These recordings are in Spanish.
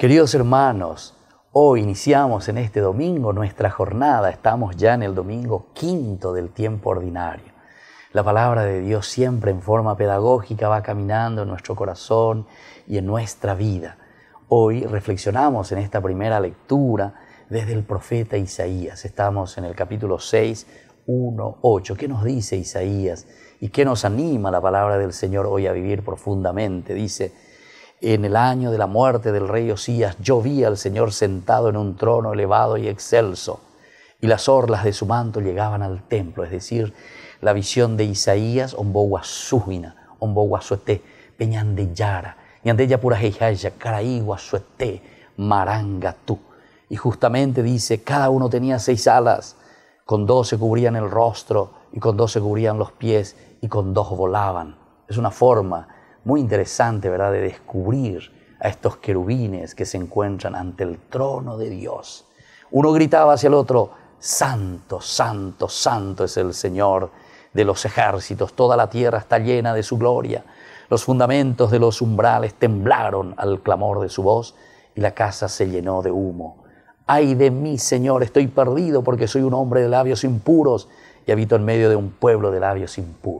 Queridos hermanos, hoy iniciamos en este domingo nuestra jornada, estamos ya en el domingo quinto del tiempo ordinario. La palabra de Dios siempre en forma pedagógica va caminando en nuestro corazón y en nuestra vida. Hoy reflexionamos en esta primera lectura desde el profeta Isaías. Estamos en el capítulo 6, 1, 8. ¿Qué nos dice Isaías? ¿Y qué nos anima la palabra del Señor hoy a vivir profundamente? Dice, en el año de la muerte del rey Osías, yo vi al Señor sentado en un trono elevado y excelso, y las orlas de su manto llegaban al templo, es decir, la visión de Isaías, Y justamente dice, cada uno tenía seis alas, con dos se cubrían el rostro, y con dos se cubrían los pies, y con dos volaban. Es una forma muy interesante, ¿verdad?, de descubrir a estos querubines que se encuentran ante el trono de Dios. Uno gritaba hacia el otro, Santo, Santo, Santo es el Señor de los ejércitos, toda la tierra está llena de su gloria. Los fundamentos de los umbrales temblaron al clamor de su voz y la casa se llenó de humo. Ay de mí, Señor, estoy perdido porque soy un hombre de labios impuros y habito en medio de un pueblo de labios impuros.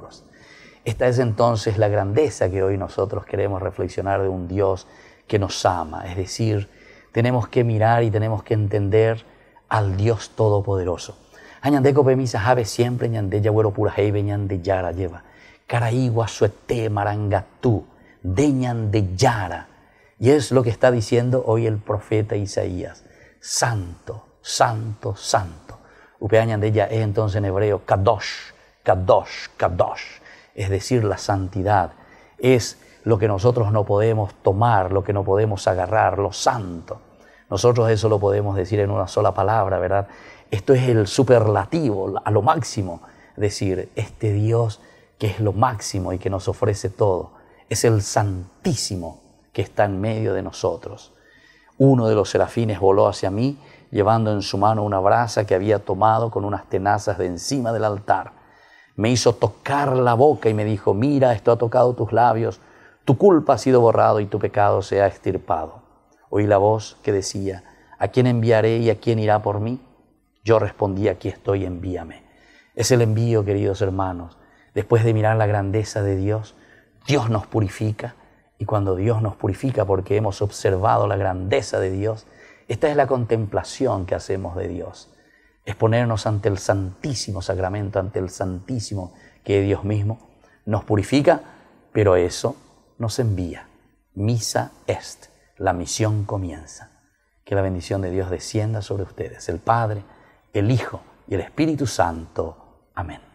Esta es entonces la grandeza que hoy nosotros queremos reflexionar de un Dios que nos ama. Es decir, tenemos que mirar y tenemos que entender al Dios Todopoderoso. siempre, lleva. marangatú, de yara. Y es lo que está diciendo hoy el profeta Isaías. Santo, santo, santo. Upe, de es entonces en hebreo, kadosh, kadosh, kadosh es decir, la santidad. Es lo que nosotros no podemos tomar, lo que no podemos agarrar, lo santo. Nosotros eso lo podemos decir en una sola palabra, ¿verdad? Esto es el superlativo, a lo máximo. Decir, este Dios que es lo máximo y que nos ofrece todo, es el santísimo que está en medio de nosotros. Uno de los serafines voló hacia mí, llevando en su mano una brasa que había tomado con unas tenazas de encima del altar me hizo tocar la boca y me dijo, mira, esto ha tocado tus labios, tu culpa ha sido borrado y tu pecado se ha extirpado. Oí la voz que decía, ¿a quién enviaré y a quién irá por mí? Yo respondí, aquí estoy, envíame. Es el envío, queridos hermanos. Después de mirar la grandeza de Dios, Dios nos purifica. Y cuando Dios nos purifica porque hemos observado la grandeza de Dios, esta es la contemplación que hacemos de Dios es ponernos ante el santísimo sacramento, ante el santísimo que Dios mismo nos purifica, pero eso nos envía. Misa est, la misión comienza. Que la bendición de Dios descienda sobre ustedes, el Padre, el Hijo y el Espíritu Santo. Amén.